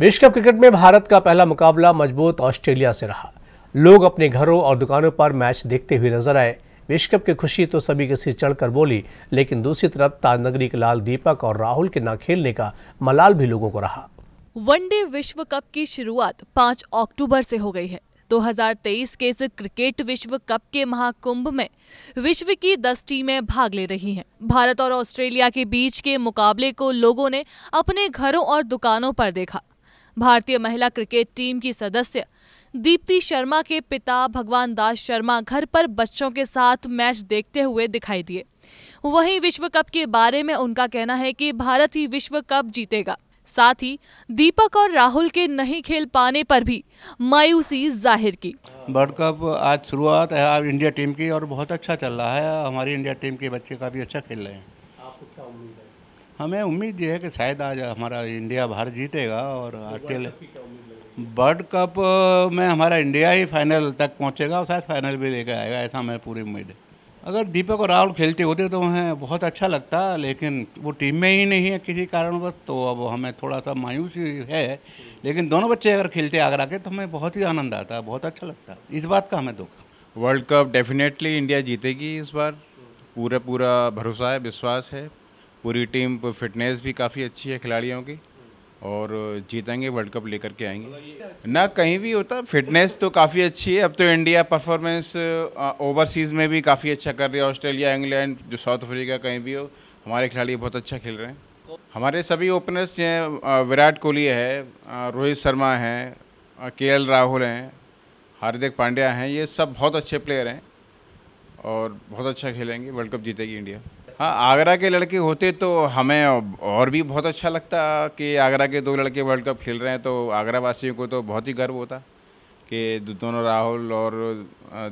विश्व cup cricket में भारत का पहला मुकाबला मजबूत ऑस्ट्रेलिया से रहा लोग अपने घरों और दुकानों पर मैच देखते हुए नजर आए विश्व कप की खुशी तो सभी के सिर चढ़कर बोली लेकिन दूसरी तरफ ताजनगरी के लाल दीपक और राहुल के न खेलने का मलाल भी लोगों को रहा वनडे विश्व कप की शुरुआत 5 अक्टूबर से हो गई है 2023 के इस क्रिकेट विश्व कप के महाकुंभ में विश्व की 10 टीमें भाग ले रही हैं। भारत और ऑस्ट्रेलिया के बीच के मुकाबले को लोगों ने अपने घरों और दुकानों पर देखा भारतीय महिला क्रिकेट टीम की सदस्य दीप्ति शर्मा के पिता भगवान दास शर्मा घर पर बच्चों के साथ मैच देखते हुए दिखाई दिए वहीं विश्व कप के बारे में उनका कहना है कि भारत ही विश्व कप जीतेगा साथ ही दीपक और राहुल के नहीं खेल पाने पर भी मायूसी जाहिर की वर्ल्ड कप आज शुरुआत है आज इंडिया टीम की और बहुत अच्छा चल रहा है हमारी इंडिया टीम के बच्चे काफ़ी अच्छा खेल रहे हैं आपको क्या उम्मीद है हमें उम्मीद ये है कि शायद आज हमारा इंडिया बाहर जीतेगा और तो अकेले वर्ल्ड कप में हमारा इंडिया ही फाइनल तक पहुंचेगा और शायद फाइनल भी लेकर आएगा ऐसा हमें पूरी उम्मीद है अगर दीपक और राहुल खेलते होते तो उन्हें बहुत अच्छा लगता लेकिन वो टीम में ही नहीं है किसी कारणवश तो अब हमें थोड़ा सा मायूसी है लेकिन दोनों बच्चे अगर खेलते आगरा के तो हमें बहुत ही आनंद आता है बहुत अच्छा लगता है इस बात का हमें दुख वर्ल्ड कप डेफिनेटली इंडिया जीतेगी इस बार पूरा पूरा भरोसा है विश्वास है पूरी टीम फिटनेस भी काफ़ी अच्छी है खिलाड़ियों की और जीतेंगे वर्ल्ड कप लेकर के आएंगे ना कहीं भी होता फिटनेस तो काफ़ी अच्छी है अब तो इंडिया परफॉर्मेंस ओवरसीज़ में भी काफ़ी अच्छा कर रही है ऑस्ट्रेलिया इंग्लैंड जो साउथ अफ्रीका कहीं भी हो हमारे खिलाड़ी बहुत अच्छा खेल रहे हैं हमारे सभी ओपनर्स हैं विराट कोहली है रोहित शर्मा हैं के राहुल हैं हार्दिक पांड्या हैं ये सब बहुत अच्छे प्लेयर हैं और बहुत अच्छा खेलेंगे वर्ल्ड कप जीतेगी इंडिया हाँ आगरा के लड़के होते तो हमें और भी बहुत अच्छा लगता कि आगरा के दो लड़के वर्ल्ड कप खेल रहे हैं तो आगरा वासियों को तो बहुत ही गर्व होता कि दोनों राहुल और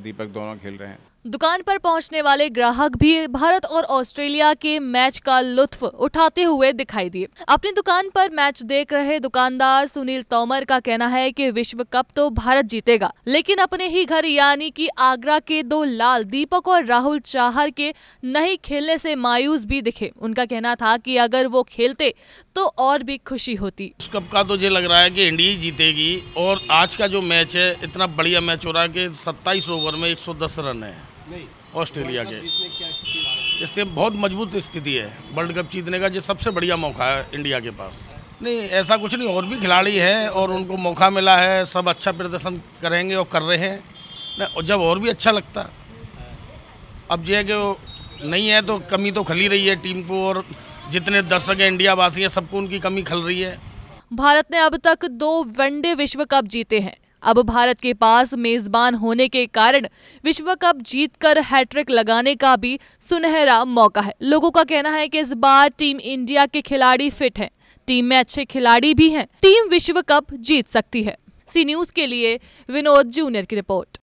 दीपक दोनों खेल रहे हैं दुकान पर पहुंचने वाले ग्राहक भी भारत और ऑस्ट्रेलिया के मैच का लुत्फ उठाते हुए दिखाई दिए अपनी दुकान पर मैच देख रहे दुकानदार सुनील तोमर का कहना है कि विश्व कप तो भारत जीतेगा लेकिन अपने ही घर यानी कि आगरा के दो लाल दीपक और राहुल चाहर के नहीं खेलने से मायूस भी दिखे उनका कहना था की अगर वो खेलते तो और भी खुशी होती विश्व कप का तो ये लग रहा है की इंडिया जीतेगी और आज का जो मैच है इतना बढ़िया मैच हो रहा है की सत्ताईस ओवर में एक रन है ऑस्ट्रेलिया के इसके बहुत मजबूत स्थिति है वर्ल्ड कप जीतने का जो सबसे बढ़िया मौका है इंडिया के पास नहीं ऐसा कुछ नहीं और भी खिलाड़ी हैं और उनको मौका मिला है सब अच्छा प्रदर्शन करेंगे और कर रहे हैं ना जब और भी अच्छा लगता अब यह है कि नहीं है तो कमी तो खली रही है टीम को और जितने दर्शक हैं इंडिया वासी हैं सबको उनकी कमी खल रही है भारत ने अब तक दो वनडे विश्व कप जीते हैं अब भारत के पास मेजबान होने के कारण विश्व कप जीतकर हैट्रिक लगाने का भी सुनहरा मौका है लोगों का कहना है कि इस बार टीम इंडिया के खिलाड़ी फिट हैं टीम में अच्छे खिलाड़ी भी हैं टीम विश्व कप जीत सकती है सी न्यूज के लिए विनोद जूनियर की रिपोर्ट